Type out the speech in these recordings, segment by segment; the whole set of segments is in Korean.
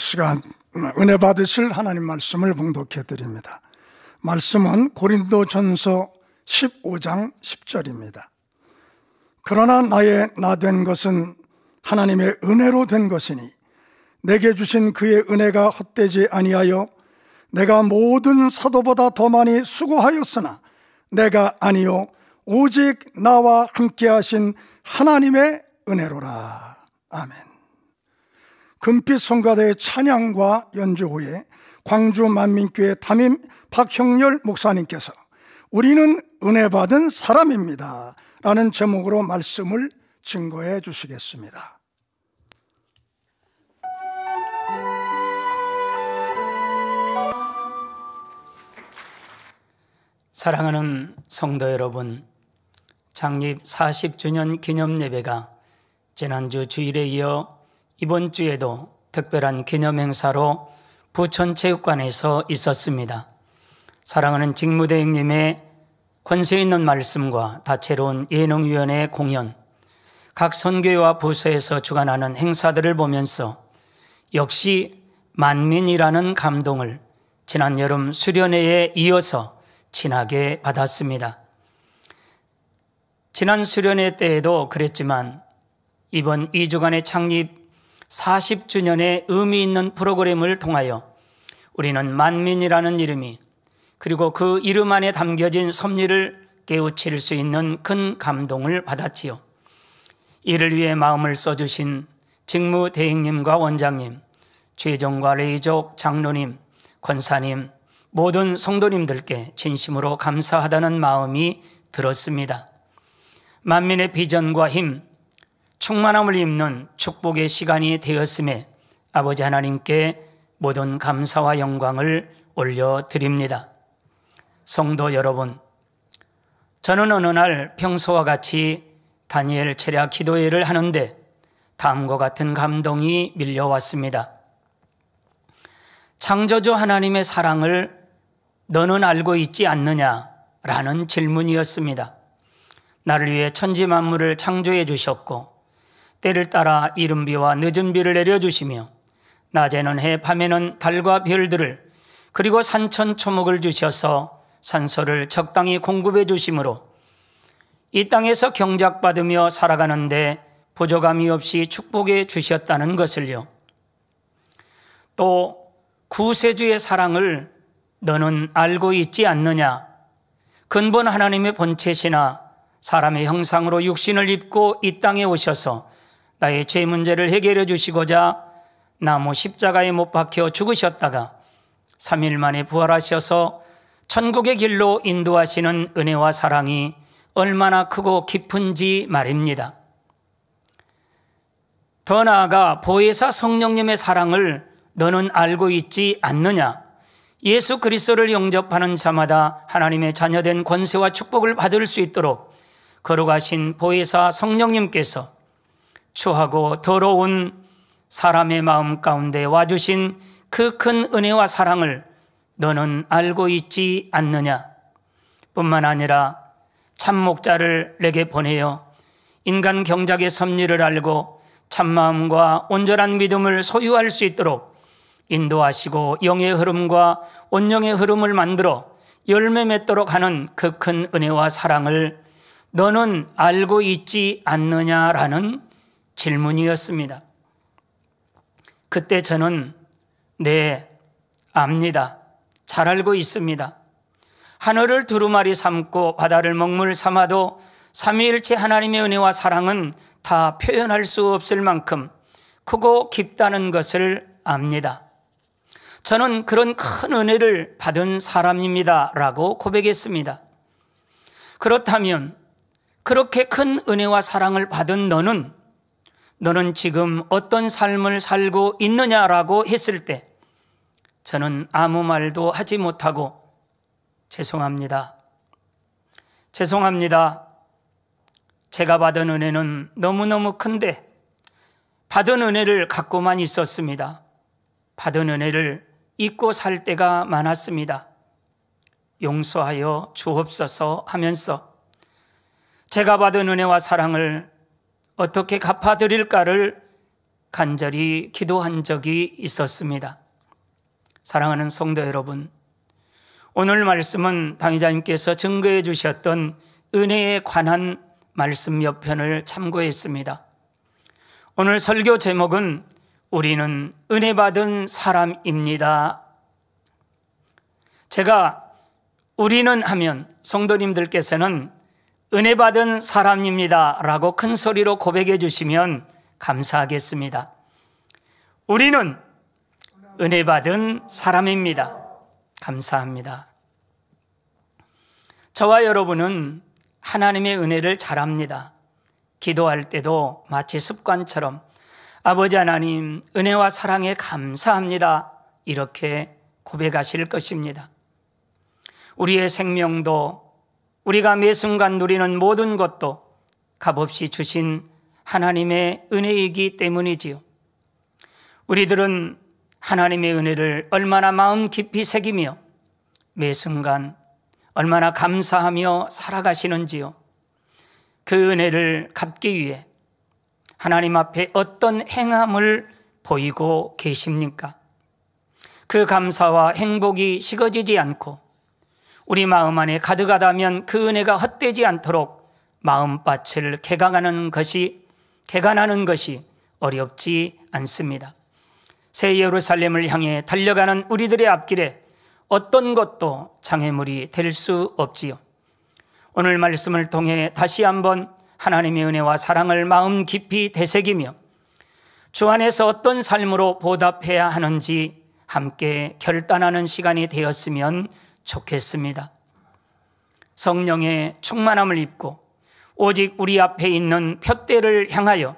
시간 은혜 받으실 하나님 말씀을 봉독해 드립니다. 말씀은 고린도 전서 15장 10절입니다. 그러나 나의 나 된 것은 하나님의 은혜로 된 것이니 내게 주신 그의 은혜가 헛되지 아니하여 내가 모든 사도보다 더 많이 수고하였으나 내가 아니요 오직 나와 함께 하신 하나님의 은혜로라. 아멘. 금빛 성가대의 찬양과 연주 후에 광주 만민교회 담임 박형렬 목사님께서 우리는 은혜 받은 사람입니다. 라는 제목으로 말씀을 증거해 주시겠습니다. 사랑하는 성도 여러분, 창립 40주년 기념 예배가 지난주 주일에 이어 이번 주에도 특별한 기념행사로 부천체육관에서 있었습니다. 사랑하는 직무대행님의 권세 있는 말씀과 다채로운 예능위원회 공연, 각 선교와 부서에서 주관하는 행사들을 보면서 역시 만민이라는 감동을 지난 여름 수련회에 이어서 진하게 받았습니다. 지난 수련회 때에도 그랬지만 이번 2주간의 창립 40주년의 의미 있는 프로그램을 통하여 우리는 만민이라는 이름이 그리고 그 이름 안에 담겨진 섭리를 깨우칠 수 있는 큰 감동을 받았지요. 이를 위해 마음을 써주신 직무 대행님과 원장님, 최종과 레이족 장로님, 권사님, 모든 성도님들께 진심으로 감사하다는 마음이 들었습니다. 만민의 비전과 힘, 충만함을 입는 축복의 시간이 되었음에 아버지 하나님께 모든 감사와 영광을 올려드립니다. 성도 여러분, 저는 어느 날 평소와 같이 다니엘 체력 기도회를 하는데 다음과 같은 감동이 밀려왔습니다. 창조주 하나님의 사랑을 너는 알고 있지 않느냐? 라는 질문이었습니다. 나를 위해 천지만물을 창조해 주셨고 때를 따라 이른 비와 늦은 비를 내려주시며 낮에는 해 밤에는 달과 별들을 그리고 산천 초목을 주셔서 산소를 적당히 공급해 주심으로 이 땅에서 경작받으며 살아가는데 부족함이 없이 축복해 주셨다는 것을요. 또 구세주의 사랑을 너는 알고 있지 않느냐? 근본 하나님의 본체시나 사람의 형상으로 육신을 입고 이 땅에 오셔서 나의 죄 문제를 해결해 주시고자 나무 십자가에 못 박혀 죽으셨다가 3일 만에 부활하셔서 천국의 길로 인도하시는 은혜와 사랑이 얼마나 크고 깊은지 말입니다. 더 나아가 보혜사 성령님의 사랑을 너는 알고 있지 않느냐? 예수 그리스도를 영접하는 자마다 하나님의 자녀된 권세와 축복을 받을 수 있도록 걸어가신 보혜사 성령님께서 추하고 더러운 사람의 마음 가운데 와주신 그 큰 은혜와 사랑을 너는 알고 있지 않느냐? 뿐만 아니라 참목자를 내게 보내어 인간 경작의 섭리를 알고 참마음과 온전한 믿음을 소유할 수 있도록 인도하시고 영의 흐름과 온영의 흐름을 만들어 열매 맺도록 하는 그 큰 은혜와 사랑을 너는 알고 있지 않느냐라는 질문이었습니다. 그때 저는 네, 압니다. 잘 알고 있습니다. 하늘을 두루마리 삼고 바다를 먹물 삼아도 삼위일체 하나님의 은혜와 사랑은 다 표현할 수 없을 만큼 크고 깊다는 것을 압니다. 저는 그런 큰 은혜를 받은 사람입니다. 라고 고백했습니다. 그렇다면 그렇게 큰 은혜와 사랑을 받은 너는 너는 지금 어떤 삶을 살고 있느냐라고 했을 때 저는 아무 말도 하지 못하고 죄송합니다. 죄송합니다. 제가 받은 은혜는 너무너무 큰데 받은 은혜를 갖고만 있었습니다. 받은 은혜를 잊고 살 때가 많았습니다. 용서하여 주옵소서 하면서 제가 받은 은혜와 사랑을 어떻게 갚아드릴까를 간절히 기도한 적이 있었습니다. 사랑하는 성도 여러분, 오늘 말씀은 당의자님께서 증거해 주셨던 은혜에 관한 말씀 몇 편을 참고했습니다. 오늘 설교 제목은 우리는 은혜 받은 사람입니다. 제가 우리는 하면 성도님들께서는 은혜 받은 사람입니다. 라고 큰 소리로 고백해 주시면 감사하겠습니다. 우리는 은혜 받은 사람입니다. 감사합니다. 저와 여러분은 하나님의 은혜를 잘합니다. 기도할 때도 마치 습관처럼 아버지 하나님 은혜와 사랑에 감사합니다. 이렇게 고백하실 것입니다. 우리의 생명도 우리가 매 순간 누리는 모든 것도 값없이 주신 하나님의 은혜이기 때문이지요. 우리들은 하나님의 은혜를 얼마나 마음 깊이 새기며 매 순간 얼마나 감사하며 살아가시는지요. 그 은혜를 갚기 위해 하나님 앞에 어떤 행함을 보이고 계십니까? 그 감사와 행복이 식어지지 않고 우리 마음 안에 가득하다면 그 은혜가 헛되지 않도록 마음밭을 개강하는 것이 개간하는 것이 어렵지 않습니다. 새 예루살렘을 향해 달려가는 우리들의 앞길에 어떤 것도 장애물이 될 수 없지요. 오늘 말씀을 통해 다시 한번 하나님의 은혜와 사랑을 마음 깊이 되새기며 주 안에서 어떤 삶으로 보답해야 하는지 함께 결단하는 시간이 되었으면 좋겠습니다. 성령의 충만함을 입고 오직 우리 앞에 있는 표대를 향하여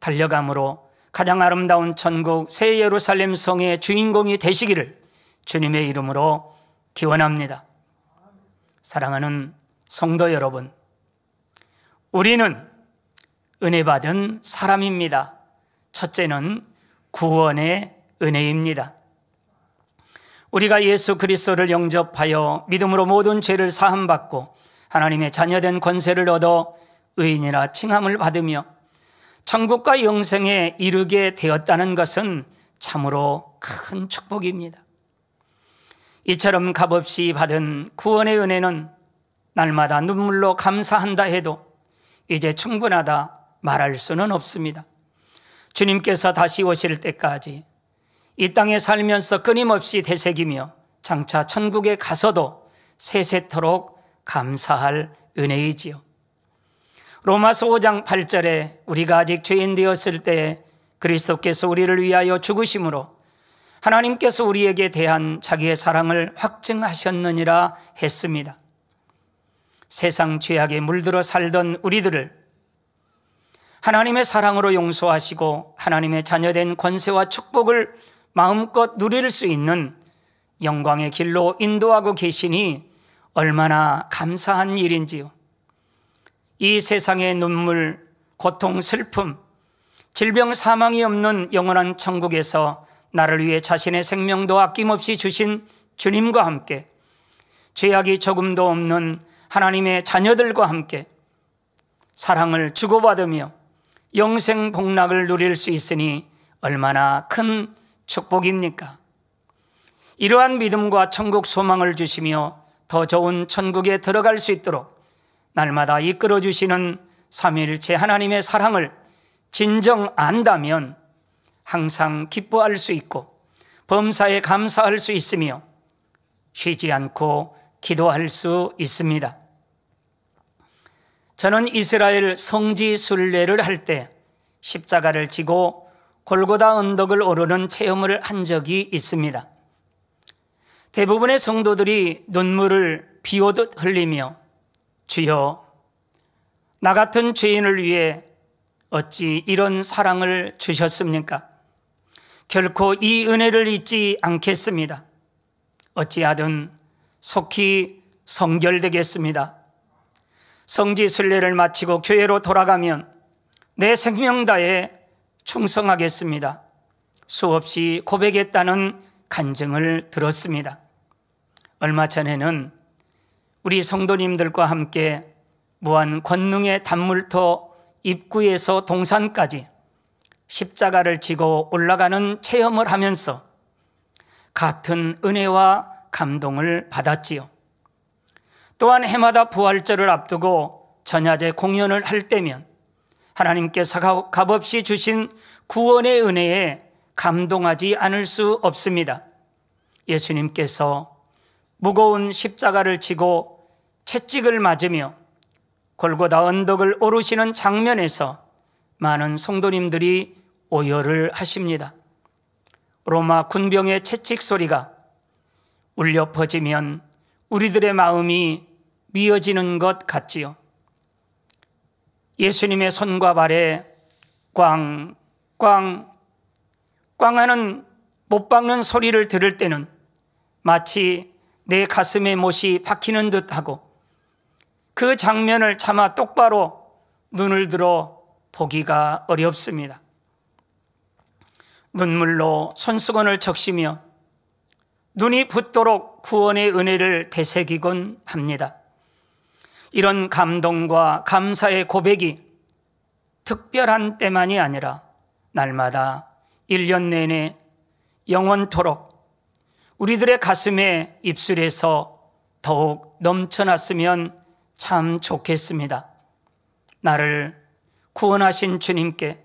달려감으로 가장 아름다운 천국 새 예루살렘 성의 주인공이 되시기를 주님의 이름으로 기원합니다. 사랑하는 성도 여러분, 우리는 은혜 받은 사람입니다. 첫째는 구원의 은혜입니다. 우리가 예수 그리스도를 영접하여 믿음으로 모든 죄를 사함받고 하나님의 자녀된 권세를 얻어 의인이라 칭함을 받으며 천국과 영생에 이르게 되었다는 것은 참으로 큰 축복입니다. 이처럼 값없이 받은 구원의 은혜는 날마다 눈물로 감사한다 해도 이제 충분하다 말할 수는 없습니다. 주님께서 다시 오실 때까지 이 땅에 살면서 끊임없이 되새기며 장차 천국에 가서도 세세토록 감사할 은혜이지요. 로마서 5장 8절에 우리가 아직 죄인 되었을 때에 그리스도께서 우리를 위하여 죽으심으로 하나님께서 우리에게 대한 자기의 사랑을 확증하셨느니라 했습니다. 세상 죄악에 물들어 살던 우리들을 하나님의 사랑으로 용서하시고 하나님의 자녀된 권세와 축복을 마음껏 누릴 수 있는 영광의 길로 인도하고 계시니 얼마나 감사한 일인지요. 이 세상의 눈물, 고통, 슬픔, 질병, 사망이 없는 영원한 천국에서 나를 위해 자신의 생명도 아낌없이 주신 주님과 함께 죄악이 조금도 없는 하나님의 자녀들과 함께 사랑을 주고받으며 영생 복락을 누릴 수 있으니 얼마나 큰 축복입니까? 이러한 믿음과 천국 소망을 주시며 더 좋은 천국에 들어갈 수 있도록 날마다 이끌어 주시는 삼일체 하나님의 사랑을 진정 안다면 항상 기뻐할 수 있고 범사에 감사할 수 있으며 쉬지 않고 기도할 수 있습니다. 저는 이스라엘 성지 순례를 할 때 십자가를 지고 골고다 언덕을 오르는 체험을 한 적이 있습니다. 대부분의 성도들이 눈물을 비 오듯 흘리며 주여 나 같은 죄인을 위해 어찌 이런 사랑을 주셨습니까? 결코 이 은혜를 잊지 않겠습니다. 어찌하든 속히 성결되겠습니다. 성지 순례를 마치고 교회로 돌아가면 내 생명다에 충성하겠습니다. 수없이 고백했다는 간증을 들었습니다. 얼마 전에는 우리 성도님들과 함께 무한 권능의 단물터 입구에서 동산까지 십자가를 지고 올라가는 체험을 하면서 같은 은혜와 감동을 받았지요. 또한 해마다 부활절을 앞두고 전야제 공연을 할 때면 하나님께서 값없이 주신 구원의 은혜에 감동하지 않을 수 없습니다. 예수님께서 무거운 십자가를 지고 채찍을 맞으며 골고다 언덕을 오르시는 장면에서 많은 성도님들이 오열을 하십니다. 로마 군병의 채찍 소리가 울려 퍼지면 우리들의 마음이 미어지는 것 같지요. 예수님의 손과 발에 꽝, 꽝, 꽝 하는 못 박는 소리를 들을 때는 마치 내 가슴에 못이 박히는 듯 하고 그 장면을 차마 똑바로 눈을 들어 보기가 어렵습니다. 눈물로 손수건을 적시며 눈이 붓도록 구원의 은혜를 되새기곤 합니다. 이런 감동과 감사의 고백이 특별한 때만이 아니라 날마다 1년 내내 영원토록 우리들의 가슴에 입술에서 더욱 넘쳐났으면 참 좋겠습니다. 나를 구원하신 주님께,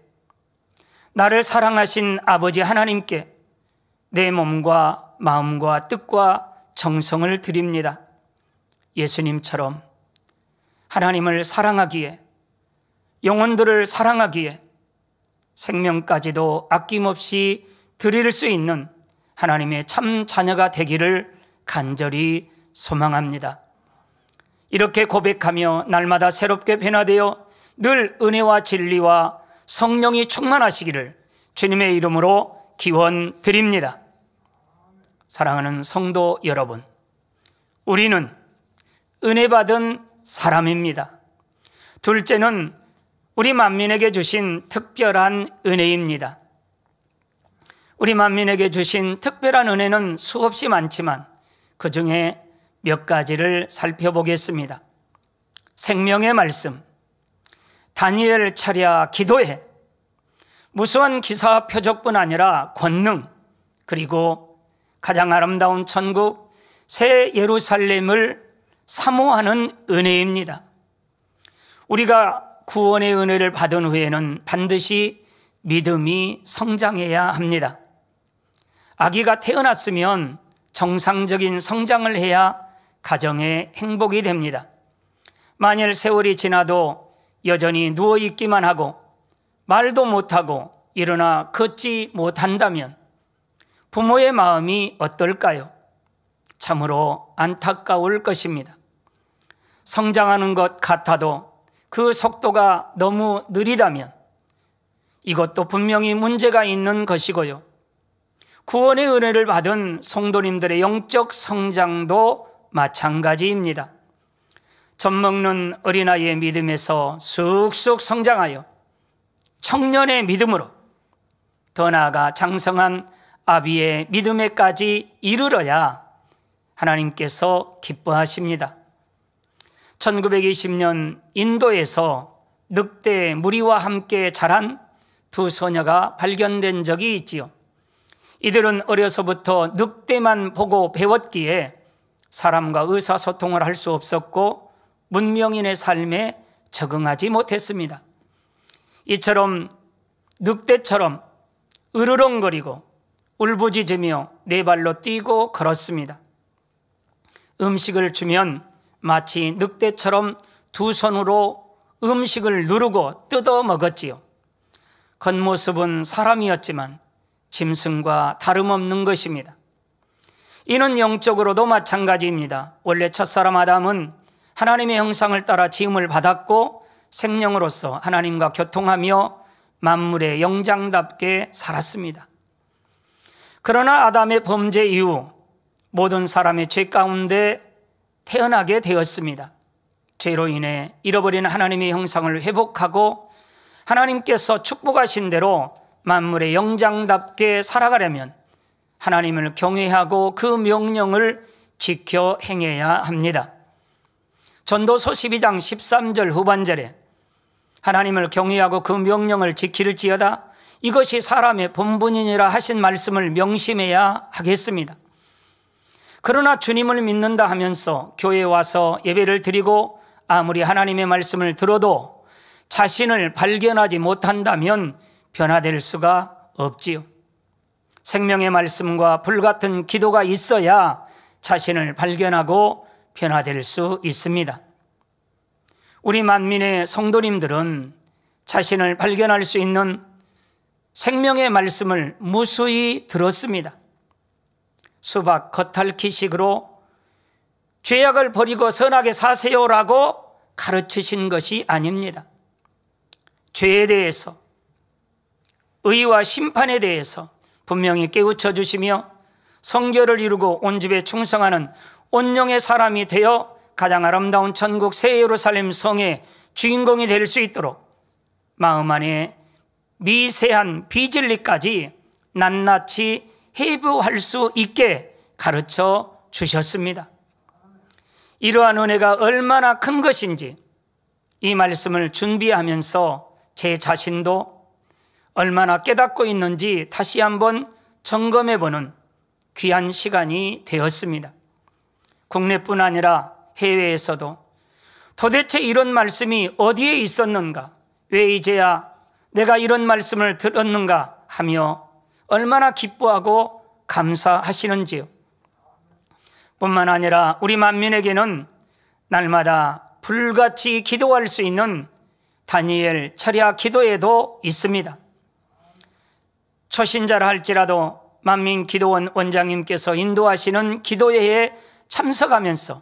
나를 사랑하신 아버지 하나님께 내 몸과 마음과 뜻과 정성을 드립니다. 예수님처럼 하나님을 사랑하기에 영혼들을 사랑하기에 생명까지도 아낌없이 드릴 수 있는 하나님의 참 자녀가 되기를 간절히 소망합니다. 이렇게 고백하며 날마다 새롭게 변화되어 늘 은혜와 진리와 성령이 충만하시기를 주님의 이름으로 기원 드립니다. 사랑하는 성도 여러분, 우리는 은혜 받은 사람입니다. 둘째는 우리 만민에게 주신 특별한 은혜입니다. 우리 만민에게 주신 특별한 은혜는 수없이 많지만 그 중에 몇 가지를 살펴보겠습니다. 생명의 말씀, 다니엘 차랴 기도해, 무수한 기사 표적뿐 아니라 권능, 그리고 가장 아름다운 천국, 새 예루살렘을 사모하는 은혜입니다. 우리가 구원의 은혜를 받은 후에는 반드시 믿음이 성장해야 합니다. 아기가 태어났으면 정상적인 성장을 해야 가정의 행복이 됩니다. 만일 세월이 지나도 여전히 누워있기만 하고 말도 못하고 일어나 걷지 못한다면 부모의 마음이 어떨까요? 참으로 안타까울 것입니다. 성장하는 것 같아도 그 속도가 너무 느리다면 이것도 분명히 문제가 있는 것이고요. 구원의 은혜를 받은 성도님들의 영적 성장도 마찬가지입니다. 젖 먹는 어린아이의 믿음에서 쑥쑥 성장하여 청년의 믿음으로 더 나아가 장성한 아비의 믿음에까지 이르러야 하나님께서 기뻐하십니다. 1920년 인도에서 늑대 무리와 함께 자란 두 소녀가 발견된 적이 있지요. 이들은 어려서부터 늑대만 보고 배웠기에 사람과 의사소통을 할 수 없었고 문명인의 삶에 적응하지 못했습니다. 이처럼 늑대처럼 으르렁거리고 울부짖으며 네 발로 뛰고 걸었습니다. 음식을 주면 마치 늑대처럼 두 손으로 음식을 누르고 뜯어 먹었지요. 겉모습은 사람이었지만 짐승과 다름없는 것입니다. 이는 영적으로도 마찬가지입니다. 원래 첫사람 아담은 하나님의 형상을 따라 지음을 받았고 생명으로서 하나님과 교통하며 만물의 영장답게 살았습니다. 그러나 아담의 범죄 이후 모든 사람의 죄 가운데 태어나게 되었습니다. 죄로 인해 잃어버린 하나님의 형상을 회복하고 하나님께서 축복하신 대로 만물의 영장답게 살아가려면 하나님을 경외하고 그 명령을 지켜 행해야 합니다. 전도서 12장 13절 후반절에 하나님을 경외하고 그 명령을 지킬지어다 이것이 사람의 본분이니라 하신 말씀을 명심해야 하겠습니다. 그러나 주님을 믿는다 하면서 교회에 와서 예배를 드리고 아무리 하나님의 말씀을 들어도 자신을 발견하지 못한다면 변화될 수가 없지요. 생명의 말씀과 불같은 기도가 있어야 자신을 발견하고 변화될 수 있습니다. 우리 만민의 성도님들은 자신을 발견할 수 있는 생명의 말씀을 무수히 들었습니다. 수박 겉핥기식으로 죄악을 버리고 선하게 사세요라고 가르치신 것이 아닙니다. 죄에 대해서 의와 심판에 대해서 분명히 깨우쳐 주시며 성결을 이루고 온 집에 충성하는 온영의 사람이 되어 가장 아름다운 천국 새 예루살렘 성의 주인공이 될 수 있도록 마음 안에 미세한 비질리까지 낱낱이 해부할 수 있게 가르쳐 주셨습니다. 이러한 은혜가 얼마나 큰 것인지 이 말씀을 준비하면서 제 자신도 얼마나 깨닫고 있는지 다시 한번 점검해 보는 귀한 시간이 되었습니다. 국내뿐 아니라 해외에서도 도대체 이런 말씀이 어디에 있었는가? 왜 이제야 내가 이런 말씀을 들었는가? 하며 얼마나 기뻐하고 감사하시는지요. 뿐만 아니라 우리 만민에게는 날마다 불같이 기도할 수 있는 다니엘 철야 기도에도 있습니다. 초신자라 할지라도 만민 기도원 원장님께서 인도하시는 기도회에 참석하면서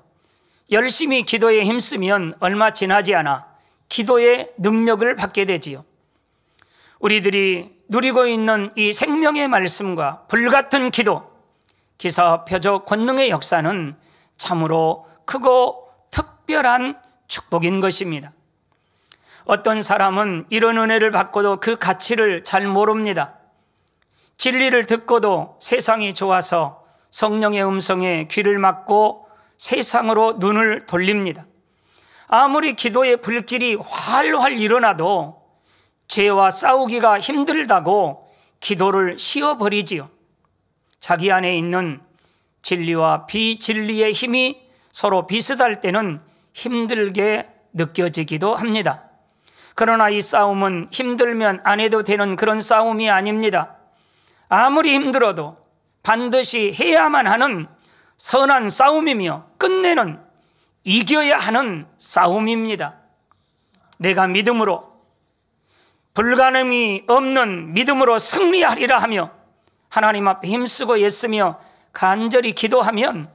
열심히 기도에 힘쓰면 얼마 지나지 않아 기도의 능력을 받게 되지요. 우리들이 누리고 있는 이 생명의 말씀과 불같은 기도, 기사 표적 권능의 역사는 참으로 크고 특별한 축복인 것입니다. 어떤 사람은 이런 은혜를 받고도 그 가치를 잘 모릅니다. 진리를 듣고도 세상이 좋아서 성령의 음성에 귀를 막고 세상으로 눈을 돌립니다. 아무리 기도의 불길이 활활 일어나도 죄와 싸우기가 힘들다고 기도를 쉬어버리지요. 자기 안에 있는 진리와 비진리의 힘이 서로 비슷할 때는 힘들게 느껴지기도 합니다. 그러나 이 싸움은 힘들면 안 해도 되는 그런 싸움이 아닙니다. 아무리 힘들어도 반드시 해야만 하는 선한 싸움이며 끝내는 이겨야 하는 싸움입니다. 내가 믿음으로 불가능이 없는 믿음으로 승리하리라 하며 하나님 앞에 힘쓰고 애쓰며 간절히 기도하면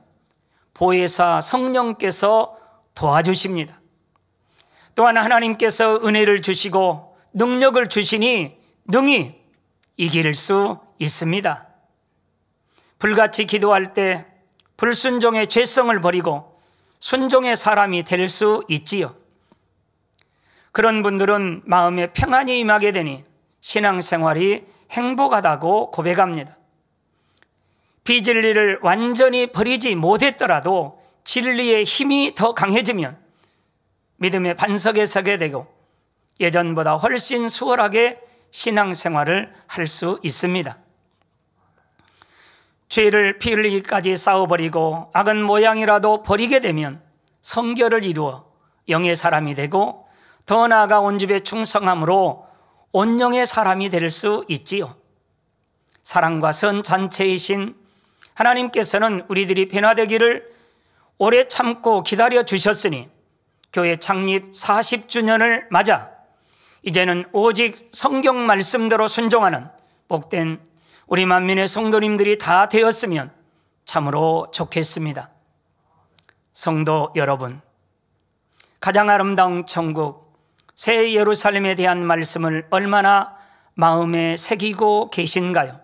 보혜사 성령께서 도와주십니다. 또한 하나님께서 은혜를 주시고 능력을 주시니 능히 이길 수 있습니다. 불같이 기도할 때 불순종의 죄성을 버리고 순종의 사람이 될 수 있지요. 그런 분들은 마음에 평안이 임하게 되니 신앙생활이 행복하다고 고백합니다. 비진리를 완전히 버리지 못했더라도 진리의 힘이 더 강해지면 믿음의 반석에 서게 되고 예전보다 훨씬 수월하게 신앙생활을 할 수 있습니다. 죄를 피 흘리기까지 싸워버리고 악은 모양이라도 버리게 되면 성결을 이루어 영의 사람이 되고 더 나아가 온 집에 충성함으로 온영의 사람이 될 수 있지요. 사랑과 선 잔체이신 하나님께서는 우리들이 변화되기를 오래 참고 기다려 주셨으니 교회 창립 40주년을 맞아 이제는 오직 성경 말씀대로 순종하는 복된 우리 만민의 성도님들이 다 되었으면 참으로 좋겠습니다. 성도 여러분, 가장 아름다운 천국 새 예루살렘에 대한 말씀을 얼마나 마음에 새기고 계신가요?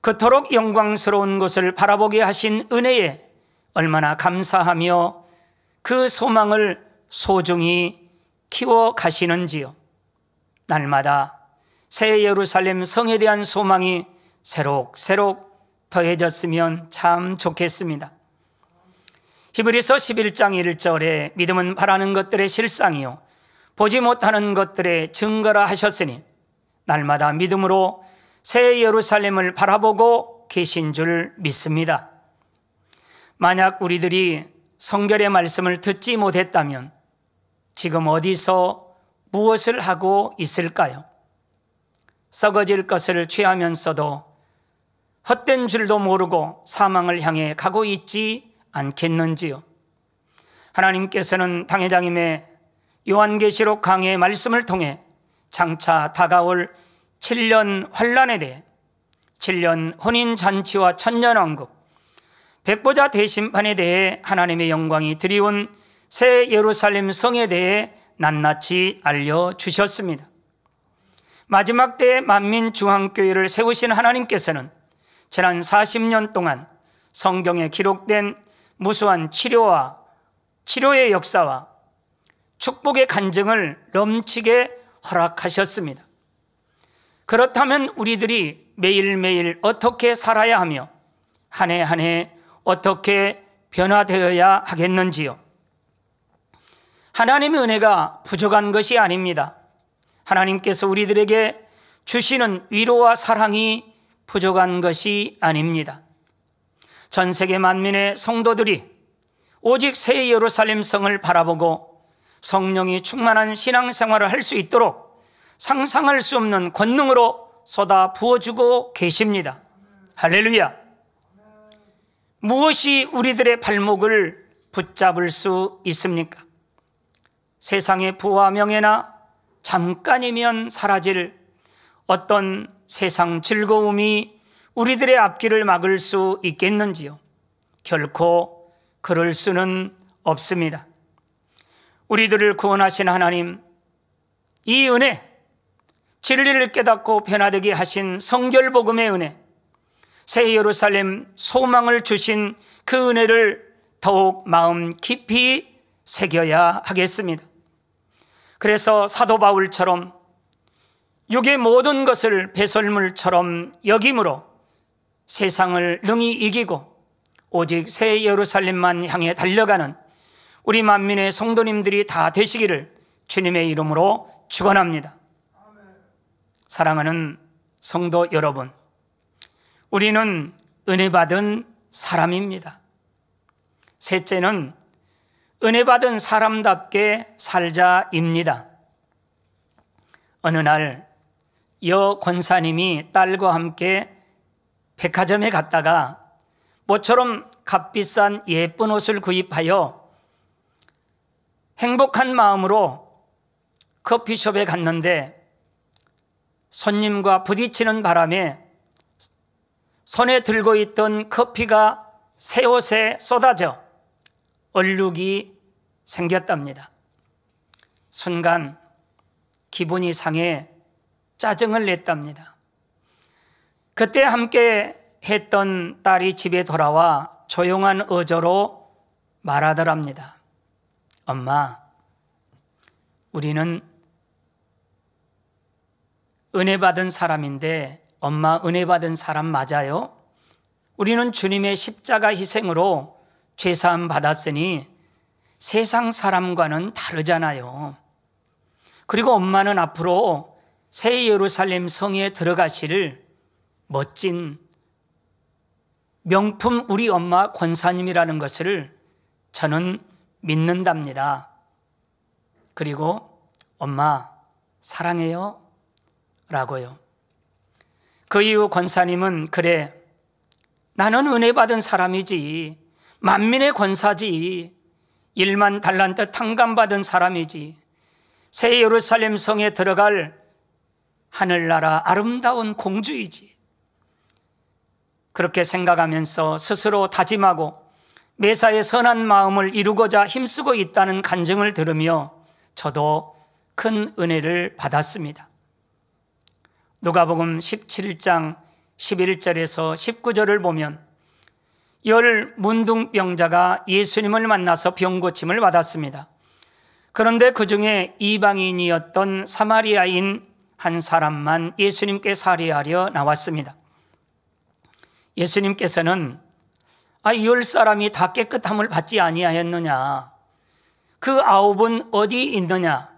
그토록 영광스러운 것을 바라보게 하신 은혜에 얼마나 감사하며 그 소망을 소중히 키워 가시는지요. 날마다 새 예루살렘 성에 대한 소망이 새록새록 더해졌으면 참 좋겠습니다. 히브리서 11장 1절에 믿음은 바라는 것들의 실상이요 보지 못하는 것들의 증거라 하셨으니 날마다 믿음으로 새 예루살렘을 바라보고 계신 줄 믿습니다. 만약 우리들이 성결의 말씀을 듣지 못했다면 지금 어디서 무엇을 하고 있을까요? 썩어질 것을 취하면서도 헛된 줄도 모르고 사망을 향해 가고 있지 않겠는지요. 하나님께서는 당회장님의 요한계시록 강의 말씀을 통해 장차 다가올 7년 환란에 대해 7년 혼인잔치와 천년왕국 백보자 대심판에 대해 하나님의 영광이 드리운 새 예루살렘 성에 대해 낱낱이 알려주셨습니다. 마지막 때에 만민중앙교회를 세우신 하나님께서는 지난 40년 동안 성경에 기록된 무수한 치료와 치료의 역사와 축복의 간증을 넘치게 허락하셨습니다. 그렇다면 우리들이 매일매일 어떻게 살아야 하며 한 해 한 해 어떻게 변화되어야 하겠는지요. 하나님의 은혜가 부족한 것이 아닙니다. 하나님께서 우리들에게 주시는 위로와 사랑이 부족한 것이 아닙니다. 전 세계 만민의 성도들이 오직 새 예루살렘 성을 바라보고 성령이 충만한 신앙생활을 할 수 있도록 상상할 수 없는 권능으로 쏟아 부어주고 계십니다. 할렐루야. 무엇이 우리들의 발목을 붙잡을 수 있습니까? 세상의 부와 명예나 잠깐이면 사라질 어떤 세상 즐거움이 우리들의 앞길을 막을 수 있겠는지요? 결코 그럴 수는 없습니다. 우리들을 구원하신 하나님, 이 은혜, 진리를 깨닫고 변화되게 하신 성결복음의 은혜, 새 예루살렘 소망을 주신 그 은혜를 더욱 마음 깊이 새겨야 하겠습니다. 그래서 사도 바울처럼 육의 모든 것을 배설물처럼 여김으로 세상을 능히 이기고 오직 새 예루살렘만 향해 달려가는 우리 만민의 성도님들이 다 되시기를 주님의 이름으로 축원합니다. 사랑하는 성도 여러분, 우리는 은혜 받은 사람입니다. 셋째는 은혜 받은 사람답게 살자입니다. 어느 날 여 권사님이 딸과 함께 백화점에 갔다가 모처럼 값비싼 예쁜 옷을 구입하여 행복한 마음으로 커피숍에 갔는데 손님과 부딪히는 바람에 손에 들고 있던 커피가 새 옷에 쏟아져 얼룩이 생겼답니다. 순간 기분이 상해 짜증을 냈답니다. 그때 함께 했던 딸이 집에 돌아와 조용한 어조로 말하더랍니다. 엄마, 우리는 은혜 받은 사람인데 엄마 은혜 받은 사람 맞아요? 우리는 주님의 십자가 희생으로 죄사함 받았으니 세상 사람과는 다르잖아요. 그리고 엄마는 앞으로 새 예루살렘 성에 들어가실 멋진 명품 우리 엄마 권사님이라는 것을 저는 믿는답니다. 그리고 엄마 사랑해요 라고요. 그 이후 권사님은 그래 나는 은혜 받은 사람이지 만민의 권사지 1만 달란트 탕감 받은 사람이지 새 예루살렘 성에 들어갈 하늘나라 아름다운 공주이지 그렇게 생각하면서 스스로 다짐하고 매사에 선한 마음을 이루고자 힘쓰고 있다는 간증을 들으며 저도 큰 은혜를 받았습니다. 누가복음 17장 11절에서 19절을 보면 열 문둥병자가 예수님을 만나서 병고침을 받았습니다. 그런데 그 중에 이방인이었던 사마리아인 한 사람만 예수님께 살해하려 나왔습니다. 예수님께서는 아, 열 사람이 다 깨끗함을 받지 아니하였느냐? 그 아홉은 어디 있느냐?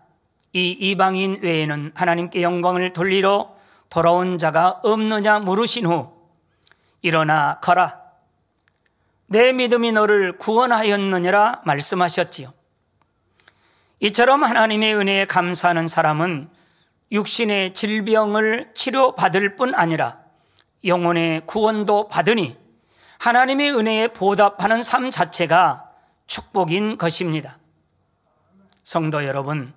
이 이방인 외에는 하나님께 영광을 돌리러 돌아온 자가 없느냐 물으신 후 일어나 가라. 내 믿음이 너를 구원하였느니라 말씀하셨지요. 이처럼 하나님의 은혜에 감사하는 사람은 육신의 질병을 치료받을 뿐 아니라 영혼의 구원도 받으니 하나님의 은혜에 보답하는 삶 자체가 축복인 것입니다. 성도 여러분,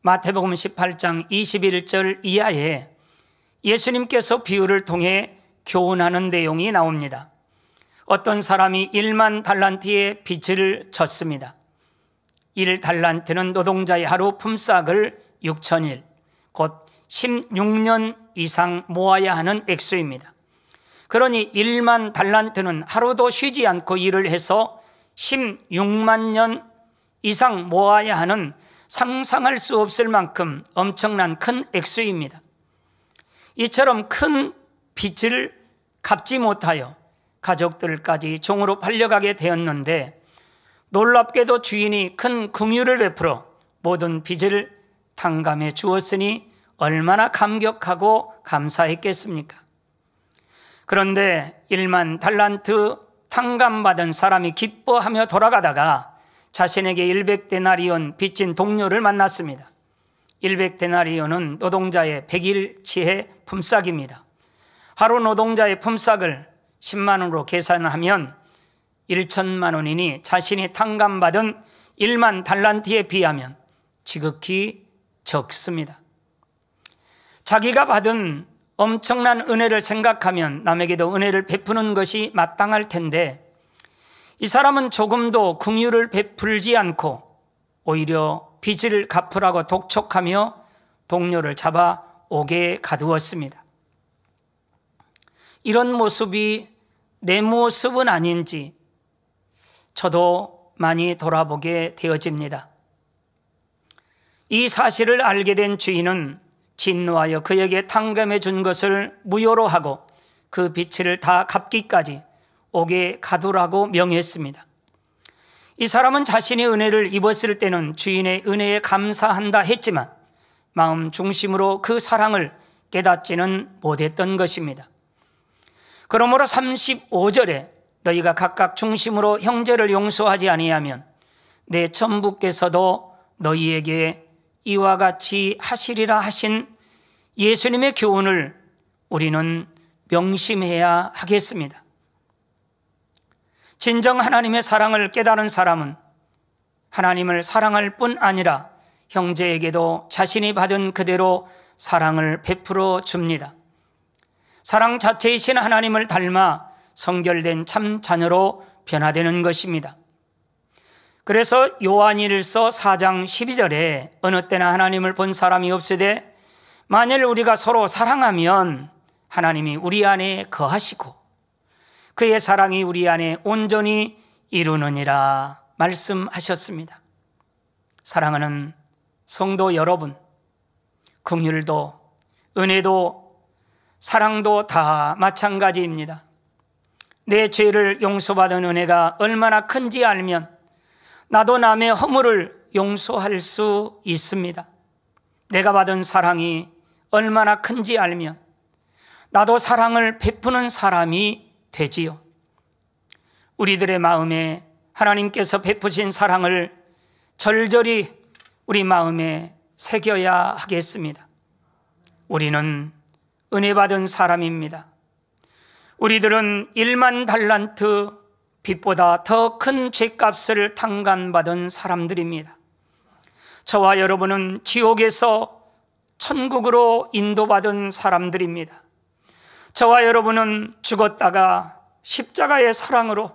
마태복음 18장 21절 이하에 예수님께서 비유를 통해 교훈하는 내용이 나옵니다. 어떤 사람이 1만 달란트의 빚을 졌습니다. 1 달란트는 노동자의 하루 품삯을 6천일, 곧 16년 이상 모아야 하는 액수입니다. 그러니 1만 달란트는 하루도 쉬지 않고 일을 해서 16만 년 이상 모아야 하는 상상할 수 없을 만큼 엄청난 큰 액수입니다. 이처럼 큰 빚을 갚지 못하여 가족들까지 종으로 팔려가게 되었는데 놀랍게도 주인이 큰 긍휼을 베풀어 모든 빚을 탕감해 주었으니 얼마나 감격하고 감사했겠습니까? 그런데 1만 달란트 탕감받은 사람이 기뻐하며 돌아가다가 자신에게 100데나리온 빚진 동료를 만났습니다. 100데나리온은 노동자의 100일치의 품삯입니다. 하루 노동자의 품삯을 10만 원으로 계산 하면 1천만 원이니 자신이 탕감받은 1만 달란트에 비하면 지극히 적습니다. 자기가 받은 엄청난 은혜를 생각하면 남에게도 은혜를 베푸는 것이 마땅할 텐데 이 사람은 조금도 긍휼을 베풀지 않고 오히려 빚을 갚으라고 독촉하며 동료를 잡아 오게 가두었습니다. 이런 모습이 내 모습은 아닌지 저도 많이 돌아보게 되어집니다. 이 사실을 알게 된 주인은 진노하여 그에게 탕감해 준 것을 무효로 하고 그 빛을 다 갚기까지 옥에 가두라고 명했습니다. 이 사람은 자신의 은혜를 입었을 때는 주인의 은혜에 감사한다 했지만 마음 중심으로 그 사랑을 깨닫지는 못했던 것입니다. 그러므로 35절에 너희가 각각 중심으로 형제를 용서하지 아니하면 내 천부께서도 너희에게 이와 같이 하시리라 하신 예수님의 교훈을 우리는 명심해야 하겠습니다. 진정 하나님의 사랑을 깨달은 사람은 하나님을 사랑할 뿐 아니라 형제에게도 자신이 받은 그대로 사랑을 베풀어 줍니다. 사랑 자체이신 하나님을 닮아 성결된 참 자녀로 변화되는 것입니다. 그래서 요한일서 4장 12절에 어느 때나 하나님을 본 사람이 없으되 만일 우리가 서로 사랑하면 하나님이 우리 안에 거하시고 그의 사랑이 우리 안에 온전히 이루느니라 말씀하셨습니다. 사랑하는 성도 여러분, 긍휼도 은혜도 사랑도 다 마찬가지입니다. 내 죄를 용서받은 은혜가 얼마나 큰지 알면 나도 남의 허물을 용서할 수 있습니다. 내가 받은 사랑이 얼마나 큰지 알면 나도 사랑을 베푸는 사람이 되지요. 우리들의 마음에 하나님께서 베푸신 사랑을 절절히 우리 마음에 새겨야 하겠습니다. 우리는 은혜 받은 사람입니다. 우리들은 1만 달란트 빛보다더큰 죄값을 탕감받은 사람들입니다. 저와 여러분은 지옥에서 천국으로 인도받은 사람들입니다. 저와 여러분은 죽었다가 십자가의 사랑으로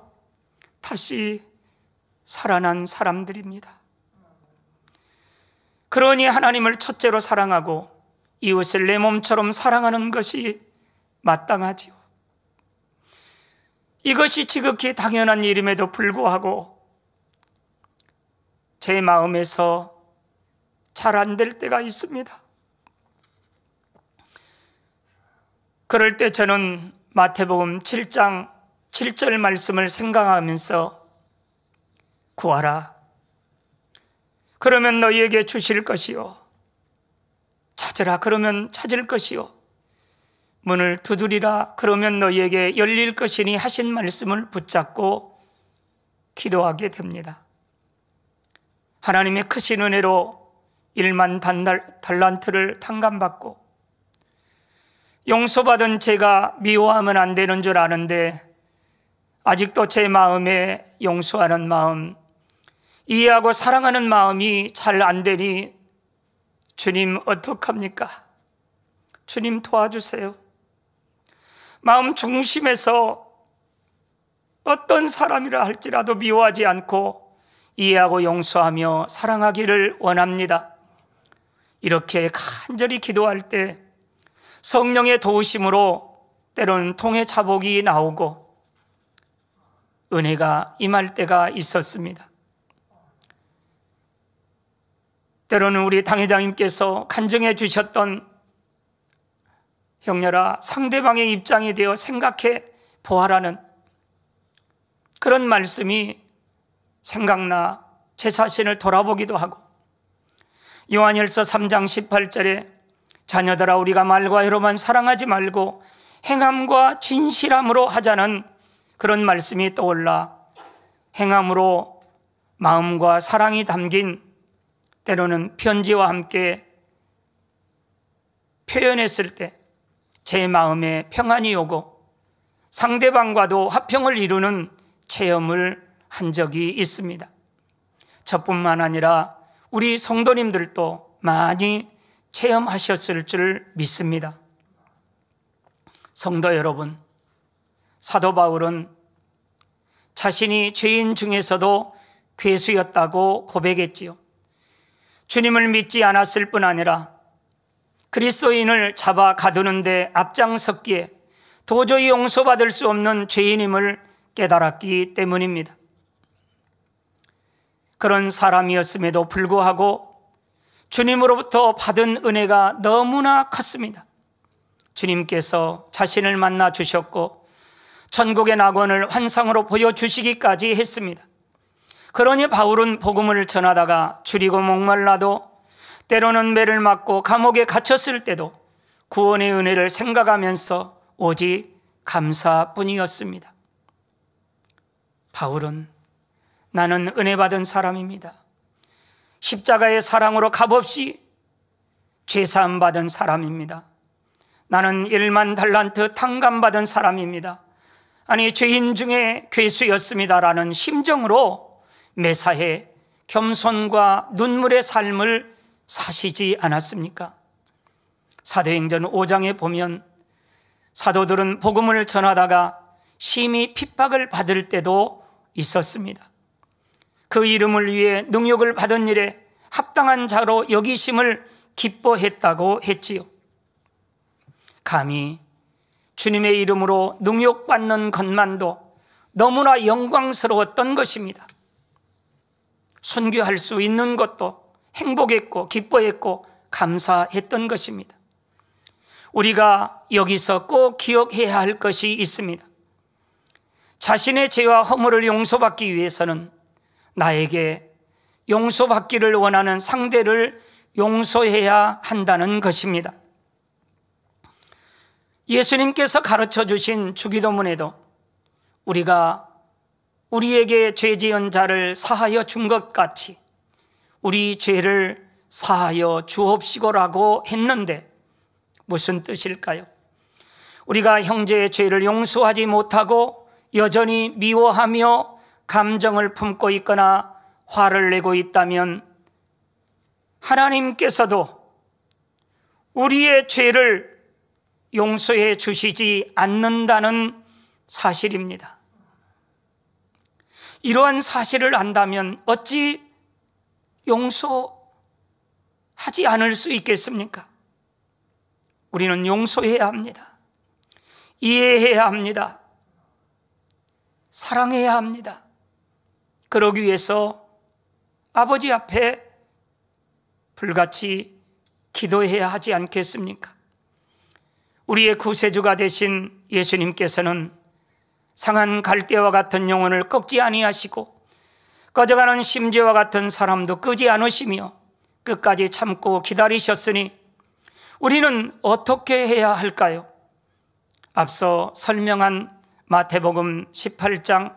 다시 살아난 사람들입니다. 그러니 하나님을 첫째로 사랑하고 이웃을 내 몸처럼 사랑하는 것이 마땅하지요. 이것이 지극히 당연한 일임에도 불구하고 제 마음에서 잘 안 될 때가 있습니다. 그럴 때 저는 마태복음 7장 7절 말씀을 생각하면서 구하라. 그러면 너희에게 주실 것이요. 찾으라. 그러면 찾을 것이요. 문을 두드리라 그러면 너희에게 열릴 것이니 하신 말씀을 붙잡고 기도하게 됩니다. 하나님의 크신 은혜로 1만 단달, 달란트를 탕감받고 용서받은 제가 미워하면 안 되는 줄 아는데 아직도 제 마음에 용서하는 마음, 이해하고 사랑하는 마음이 잘 안 되니 주님 어떡합니까? 주님 도와주세요. 마음 중심에서 어떤 사람이라 할지라도 미워하지 않고 이해하고 용서하며 사랑하기를 원합니다. 이렇게 간절히 기도할 때 성령의 도우심으로 때로는 통해 자복이 나오고 은혜가 임할 때가 있었습니다. 때로는 우리 당회장님께서 간증해 주셨던 형녀라 상대방의 입장이 되어 생각해 보아라는 그런 말씀이 생각나 제 자신을 돌아보기도 하고 요한일서 3장 18절에 자녀들아 우리가 말과 해로만 사랑하지 말고 행함과 진실함으로 하자는 그런 말씀이 떠올라 행함으로 마음과 사랑이 담긴 때로는 편지와 함께 표현했을 때제 마음에 평안이 오고 상대방과도 화평을 이루는 체험을 한 적이 있습니다. 저뿐만 아니라 우리 성도님들도 많이 체험하셨을 줄 믿습니다. 성도 여러분, 사도 바울은 자신이 죄인 중에서도 괴수였다고 고백했지요. 주님을 믿지 않았을 뿐 아니라 그리스도인을 잡아 가두는데 앞장섰기에 도저히 용서받을 수 없는 죄인임을 깨달았기 때문입니다. 그런 사람이었음에도 불구하고 주님으로부터 받은 은혜가 너무나 컸습니다. 주님께서 자신을 만나 주셨고 천국의 낙원을 환상으로 보여주시기까지 했습니다. 그러니 바울은 복음을 전하다가 줄이고 목말라도 때로는 매를 맞고 감옥에 갇혔을 때도 구원의 은혜를 생각하면서 오직 감사뿐이었습니다. 바울은 나는 은혜 받은 사람입니다. 십자가의 사랑으로 값없이 죄사함 받은 사람입니다. 나는 1만 달란트 탕감 받은 사람입니다. 아니 죄인 중에 괴수였습니다라는 심정으로 매사에 겸손과 눈물의 삶을 사시지 않았습니까? 사도행전 5장에 보면 사도들은 복음을 전하다가 심히 핍박을 받을 때도 있었습니다. 그 이름을 위해 능욕을 받은 일에 합당한 자로 여기심을 기뻐했다고 했지요. 감히 주님의 이름으로 능욕받는 것만도 너무나 영광스러웠던 것입니다. 순교할 수 있는 것도 행복했고 기뻐했고 감사했던 것입니다. 우리가 여기서 꼭 기억해야 할 것이 있습니다. 자신의 죄와 허물을 용서받기 위해서는 나에게 용서받기를 원하는 상대를 용서해야 한다는 것입니다. 예수님께서 가르쳐 주신 주기도문에도 우리가 우리에게 죄 지은 자를 사하여 준 것 같이 우리 죄를 사하여 주옵시고라고 했는데 무슨 뜻일까요? 우리가 형제의 죄를 용서하지 못하고 여전히 미워하며 감정을 품고 있거나 화를 내고 있다면 하나님께서도 우리의 죄를 용서해 주시지 않는다는 사실입니다. 이러한 사실을 안다면 어찌 용서하지 않을 수 있겠습니까? 우리는 용서해야 합니다. 이해해야 합니다. 사랑해야 합니다. 그러기 위해서 아버지 앞에 불같이 기도해야 하지 않겠습니까? 우리의 구세주가 되신 예수님께서는 상한 갈대와 같은 영혼을 꺾지 아니하시고 꺼져가는 심지와 같은 사람도 끄지 않으시며 끝까지 참고 기다리셨으니 우리는 어떻게 해야 할까요? 앞서 설명한 마태복음 18장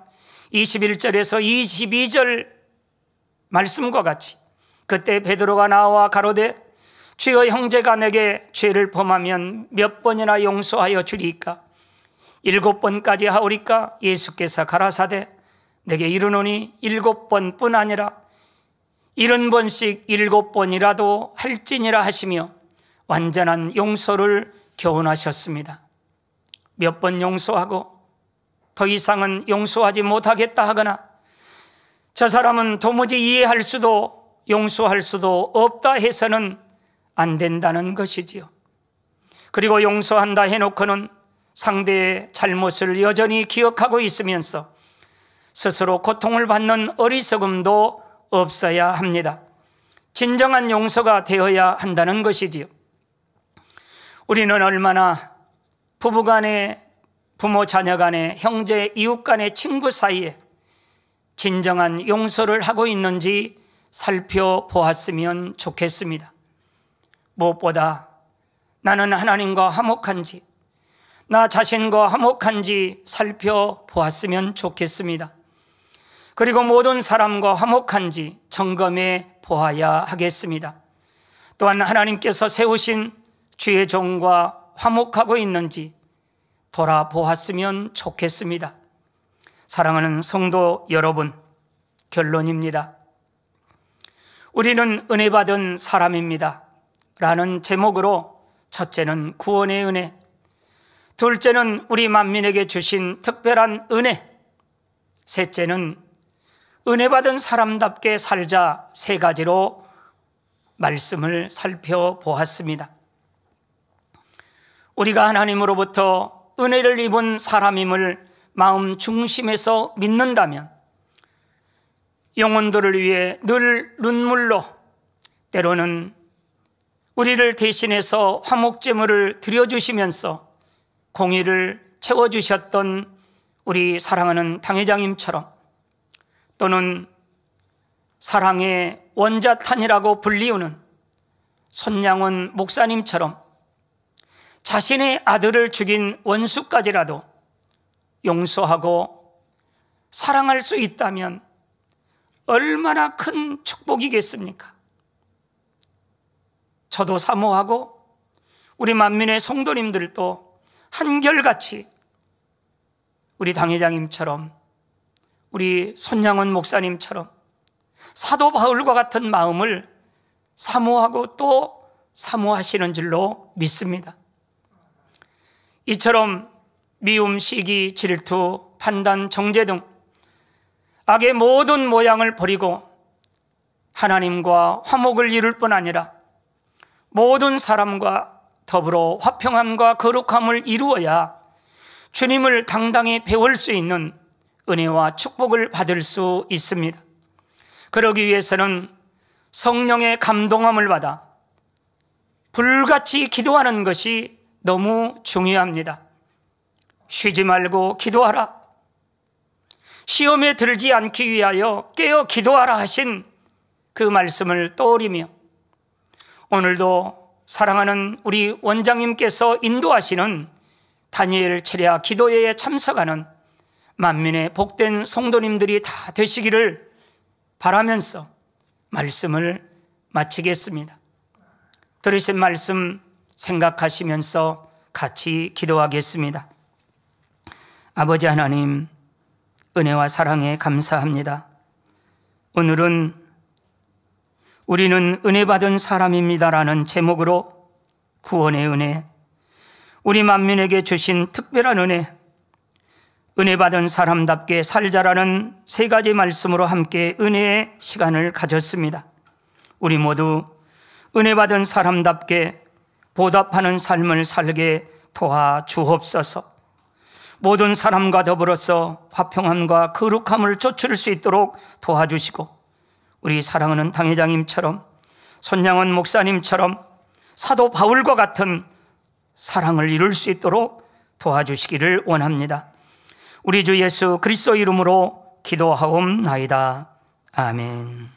21절에서 22절 말씀과 같이 그때 베드로가 나와 가로되 주여 형제가 내게 죄를 범하면 몇 번이나 용서하여 주리까 일곱 번까지 하오리까 예수께서 가라사대 내게 이르노니 일곱 번뿐 아니라 일흔 번씩 일곱 번이라도 할지니라 하시며 완전한 용서를 교훈하셨습니다. 몇 번 용서하고 더 이상은 용서하지 못하겠다 하거나 저 사람은 도무지 이해할 수도 용서할 수도 없다 해서는 안 된다는 것이지요. 그리고 용서한다 해놓고는 상대의 잘못을 여전히 기억하고 있으면서 스스로 고통을 받는 어리석음도 없어야 합니다. 진정한 용서가 되어야 한다는 것이지요. 우리는 얼마나 부부 간에 부모 자녀 간에 형제 이웃 간에 친구 사이에 진정한 용서를 하고 있는지 살펴보았으면 좋겠습니다. 무엇보다 나는 하나님과 화목한지 나 자신과 화목한지 살펴보았으면 좋겠습니다. 그리고 모든 사람과 화목한지 점검해 보아야 하겠습니다. 또한 하나님께서 세우신 주의 종과 화목하고 있는지 돌아보았으면 좋겠습니다. 사랑하는 성도 여러분, 결론입니다. 우리는 은혜 받은 사람입니다. 라는 제목으로 첫째는 구원의 은혜, 둘째는 우리 만민에게 주신 특별한 은혜, 셋째는 은혜 받은 사람답게 살자 세 가지로 말씀을 살펴보았습니다. 우리가 하나님으로부터 은혜를 입은 사람임을 마음 중심에서 믿는다면 영혼들을 위해 늘 눈물로 때로는 우리를 대신해서 화목제물을 드려주시면서 공의를 채워주셨던 우리 사랑하는 당회장님처럼 또는 사랑의 원자탄이라고 불리우는 손양원 목사님처럼 자신의 아들을 죽인 원수까지라도 용서하고 사랑할 수 있다면 얼마나 큰 축복이겠습니까? 저도 사모하고 우리 만민의 성도님들도 한결같이 우리 당회장님처럼 우리 손양원 목사님처럼 사도 바울과 같은 마음을 사모하고 또 사모하시는 줄로 믿습니다. 이처럼 미움, 시기, 질투, 판단, 정죄 등 악의 모든 모양을 버리고 하나님과 화목을 이룰 뿐 아니라 모든 사람과 더불어 화평함과 거룩함을 이루어야 주님을 당당히 배울 수 있는 은혜와 축복을 받을 수 있습니다. 그러기 위해서는 성령의 감동함을 받아 불같이 기도하는 것이 너무 중요합니다. 쉬지 말고 기도하라. 시험에 들지 않기 위하여 깨어 기도하라 하신 그 말씀을 떠올리며 오늘도 사랑하는 우리 원장님께서 인도하시는 다니엘 체리아 기도회에 참석하는 만민의 복된 성도님들이 다 되시기를 바라면서 말씀을 마치겠습니다. 들으신 말씀 생각하시면서 같이 기도하겠습니다. 아버지 하나님, 은혜와 사랑에 감사합니다. 오늘은 우리는 은혜 받은 사람입니다라는 제목으로 구원의 은혜, 우리 만민에게 주신 특별한 은혜, 은혜 받은 사람답게 살자라는 세 가지 말씀으로 함께 은혜의 시간을 가졌습니다. 우리 모두 은혜 받은 사람답게 보답하는 삶을 살게 도와 주옵소서. 모든 사람과 더불어서 화평함과 거룩함을 쫓을 수 있도록 도와주시고 우리 사랑하는 당회장님처럼 손양원 목사님처럼 사도 바울과 같은 사랑을 이룰 수 있도록 도와주시기를 원합니다. 우리 주 예수 그리스도 이름으로 기도하옵나이다. 아멘.